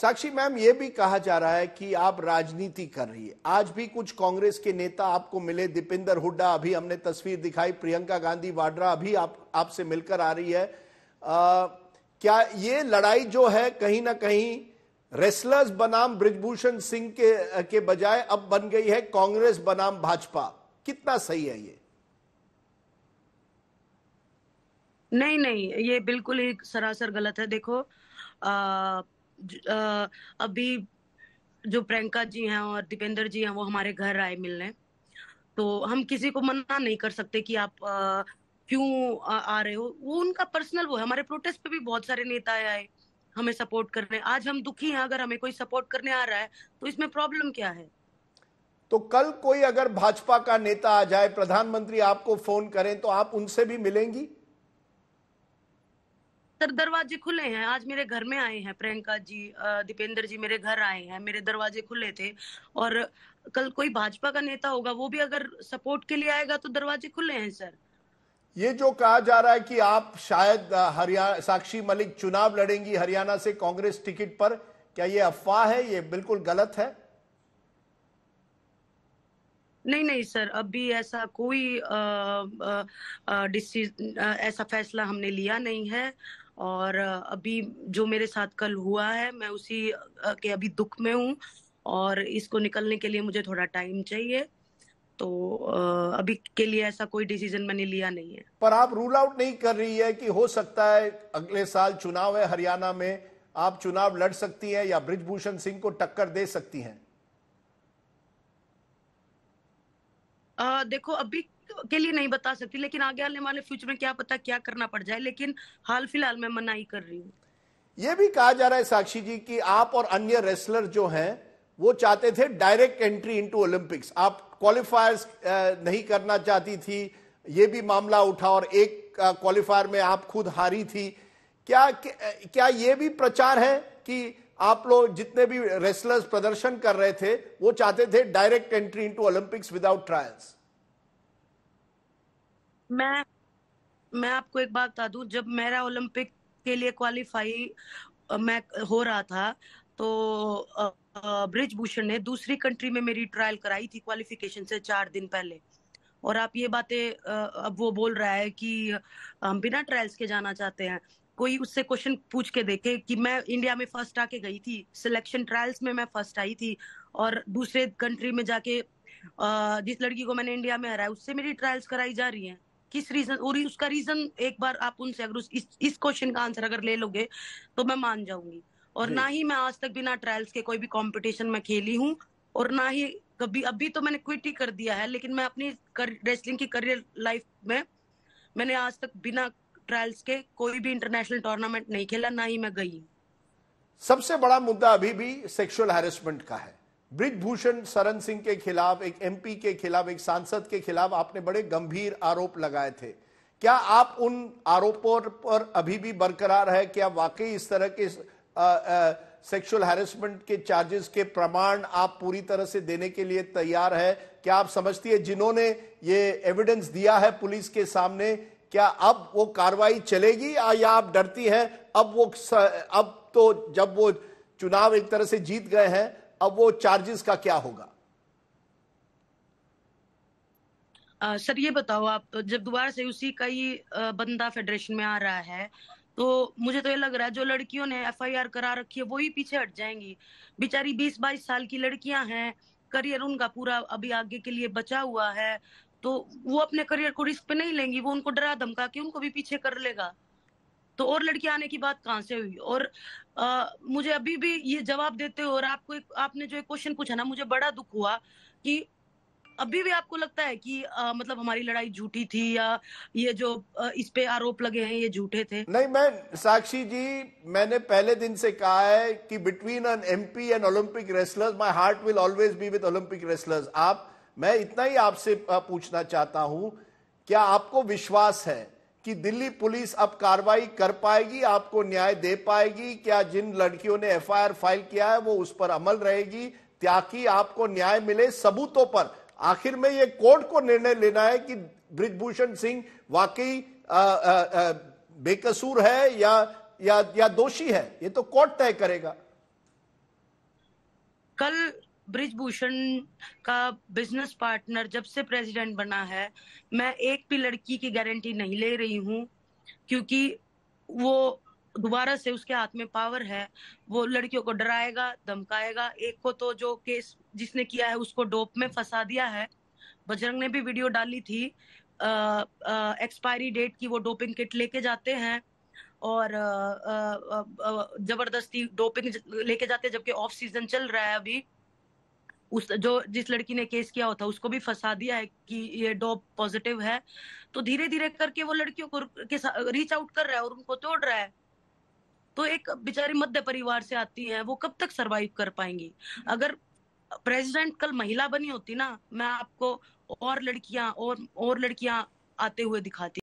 साक्षी ma'am ये भी कहा जा रहा है कि आप राजनीति कर रही है आज भी कुछ कांग्रेस के नेता आपको मिले दीपेंदर हुड्डा अभी हमने तस्वीर दिखाई प्रियंका गांधी वाड्रा अभी आप आपसे मिलकर आ रही है आ, क्या ये लड़ाई जो है कहीं ना कहीं रेसलर्स बनाम ब्रिजभूषण सिंह के के बजाय अब बन गई है कांग्रेस बनाम भाजपा कितना सही है ये नहीं नहीं ये बिल्कुल ही सरासर गलत है देखो आ, अभी जो प्रियंका जी हैं और दीपेंद्र जी हैं वो हमारे घर आए मिलने तो हम किसी को मना नहीं कर सकते कि आप क्यों आ, आ रहे हो वो उनका पर्सनल वो है हमारे प्रोटेस्ट पे भी बहुत सारे नेता आए हमें सपोर्ट करने आज हम दुखी हैं अगर हमें कोई सपोर्ट करने आ रहा है तो इसमें प्रॉब्लम क्या है तो कल कोई अगर भाजपा का नेता आ जाए प्रधानमंत्री आपको फोन करें तो आप उनसे भी मिलेंगी तर दरवाजे खुले हैं आज मेरे घर में आए हैं प्रियंका जी दीपेंद्र जी मेरे घर आए हैं मेरे दरवाजे खुले थे और कल कोई भाजपा का नेता होगा वो भी अगर सपोर्ट के लिए आएगा तो दरवाजे खुले हैं सर ये जो कहा जा रहा है कि आप शायद हरियाणा साक्षी मलिक चुनाव लड़ेंगी हरियाणा से कांग्रेस टिकट पर क्या ये अफवाह है ये बिल्कुल गलत है नहीं नहीं सर अभी ऐसा कोई डिसीज ऐसा फैसला हमने लिया नहीं है और अभी जो मेरे साथ कल हुआ है मैं उसी के अभी दुख में हूँ और इसको निकलने के लिए मुझे थोड़ा टाइम चाहिए तो अभी के लिए ऐसा कोई डिसीजन मैंने लिया नहीं है पर आप रूल आउट नहीं कर रही है कि हो सकता है अगले साल चुनाव है हरियाणा में आप चुनाव लड़ सकती हैं या ब्रिजभूषण सिंह को टक्कर दे सकती हैं आ, देखो अभी के लिए नहीं बता सकती लेकिन आगे आने वाले फ्यूचर में क्या पता क्या करना पड़ जाए लेकिन हाल फिलहाल मैं मनाही कर रही हूँ ये भी कहा जा रहा है साक्षी जी कि आप और अन्य रेसलर जो हैं वो चाहते थे डायरेक्ट एंट्री इनटू ओलंपिक्स आप क्वालिफायर्स नहीं करना चाहती थी ये भी मामला उठा और एक क्वालिफायर में आप खुद हारी थी क्या क्या ये भी प्रचार है कि आप लोग जितने भी रेसलर्स प्रदर्शन कर रहे थे वो चाहते थे direct entry into Olympics without trials मैं मैं आपको एक बात बता दूं जब मेरा ओलंपिक के लिए क्वालिफाई मैं हो रहा था तो ब्रिज भूषण ने दूसरी कंट्री में मेरी ट्रायल कराई थी क्वालिफिकेशन से चार दिन पहले और आप ये बातें अब वो बोल रहा है कि हम बिना ट्रायल्स के जाना चाहते हैं कोई उससे क्वेश्चन पूछ के देखे कि मैं इंडिया में फर्स्ट आके गई थी सिलेक्शन ट्रायल्स में मैं फर्स्ट आई थी और दूसरे कंट्री में जाके जिस लड़की को मैंने इंडिया में हराया उससे मेरी ट्रायल्स कराई जा रही है किस रीजन और उसका रीजन एक बार आप उनसे अगर उस, इस क्वेश्चन का आंसर अगर ले लोगे तो मैं मान जाऊंगी और ना ही मैं आज तक बिना ट्रायल्स के कोई भी कॉम्पिटिशन में खेली हूँ और ना ही कभी अभी तो मैंने क्विट ही कर दिया है लेकिन मैं अपनी रेसलिंग की करियर लाइफ में मैंने आज तक बिना ट्रायल्स के कोई भी इंटरनेशनल टूर्नामेंट नहीं खेला ना ही मैं गई सबसे बड़ा मुद्दा अभी भी सेक्सुअल हैरेसमेंट का है ब्रिजभूषण सरन सिंह के खिलाफ एक एमपी के खिलाफ एक सांसद के खिलाफ आपने बड़े गंभीर आरोप लगाए थे क्या आप उन आरोपों पर अभी भी बरकरार है क्या वाकई इस तरह के सेक्सुअल हैरेसमेंट के चार्जेस के प्रमाण आप पूरी तरह से देने के लिए तैयार है क्या आप समझती है जिन्होंने ये एविडेंस दिया है पुलिस के सामने क्या अब वो कार्रवाई चलेगी या आप डरती है अब वो अब तो जब वो चुनाव एक तरह से जीत गए हैं अब वो चार्जेस का क्या होगा आ, सर ये बताओ आप तो जब दोबारा से उसी का ही बंदा फेडरेशन में आ रहा है तो मुझे तो ये लग रहा है जो लड़कियों ने एफआईआर करा रखी है वो ही पीछे हट जाएंगी बेचारी बीस बाईस साल की लड़कियां हैं करियर उनका पूरा अभी आगे के लिए बचा हुआ है तो वो अपने करियर को रिस्क पे नहीं लेंगी वो उनको डरा धमका के उनको भी पीछे कर लेगा तो और लड़की आने की बात कहाँ से हुई और आ, मुझे अभी भी ये जवाब देते हो और आपको एक, आपने जो एक क्वेश्चन पूछा ना मुझे बड़ा दुख हुआ कि अभी भी आपको लगता है कि आ, मतलब हमारी लड़ाई झूठी थी या ये जो आ, इस पे आरोप लगे हैं ये झूठे थे नहीं मैं साक्षी जी मैंने पहले दिन से कहा है कि between an M P and Olympic wrestlers my heart will always be with Olympic wrestlers आप मैं इतना ही आपसे पूछना चाहता हूं क्या आपको विश्वास है कि दिल्ली पुलिस अब कार्रवाई कर पाएगी आपको न्याय दे पाएगी क्या जिन लड़कियों ने एफआईआर फाइल किया है वो उस पर अमल रहेगी ताकि आपको न्याय मिले सबूतों पर आखिर में ये कोर्ट को निर्णय लेना है कि ब्रिजभूषण सिंह वाकई बेकसूर है या या या दोषी है ये तो कोर्ट तय करेगा कल ब्रिजभूषण का बिजनेस पार्टनर जब से प्रेसिडेंट बना है मैं एक भी लड़की की गारंटी नहीं ले रही हूँ क्योंकि वो दोबारा से उसके हाथ में पावर है वो लड़कियों को डराएगा धमकाएगा एक को तो जो केस जिसने किया है उसको डोप में फंसा दिया है बजरंग ने भी वीडियो डाली थी एक्सपायरी डेट की वो डोपिंग किट लेके जाते हैं और जबरदस्ती डोपिंग लेके जाते हैं जबकि ऑफ सीजन चल रहा है अभी उस जो जिस लड़की ने केस किया होता उसको भी फंसा दिया है कि ये डॉप पॉजिटिव है तो धीरे धीरे करके वो लड़कियों को के रीच आउट कर रहा है और उनको तोड़ रहा है तो एक बेचारी मध्य परिवार से आती है वो कब तक सरवाइव कर पाएंगी अगर प्रेसिडेंट कल महिला बनी होती ना मैं आपको और लड़कियां और और लड़कियां आते हुए दिखाती